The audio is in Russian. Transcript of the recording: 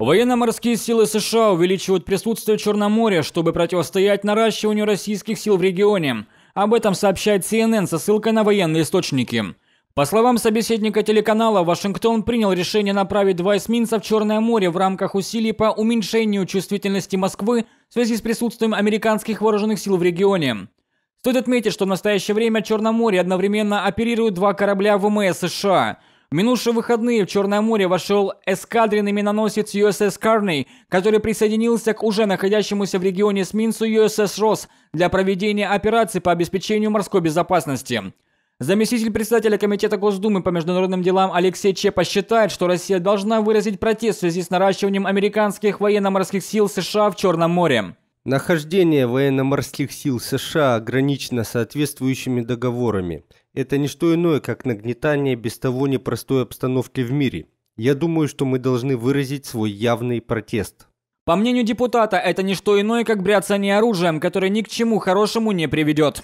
Военно-морские силы США увеличивают присутствие в Черном море, чтобы противостоять наращиванию российских сил в регионе. Об этом сообщает CNN со ссылкой на военные источники. По словам собеседника телеканала, Вашингтон принял решение направить два эсминца в Черное море в рамках усилий по уменьшению чувствительности Москвы в связи с присутствием американских вооруженных сил в регионе. Стоит отметить, что в настоящее время в Черном море одновременно оперируют два корабля ВМС э США – минувшие выходные в Черное море вошел эскадренный миноносец USS Карней, который присоединился к уже находящемуся в регионе эсминцу USS Ross для проведения операций по обеспечению морской безопасности. Заместитель председателя Комитета Госдумы по международным делам Алексей Чепа считает, что Россия должна выразить протест в связи с наращиванием американских военно-морских сил США в Черном море. Нахождение военно-морских сил США ограничено соответствующими договорами. Это не что иное, как нагнетание без того непростой обстановки в мире. Я думаю, что мы должны выразить свой явный протест. По мнению депутата, это не что иное, как бряцание оружием, которое ни к чему хорошему не приведет.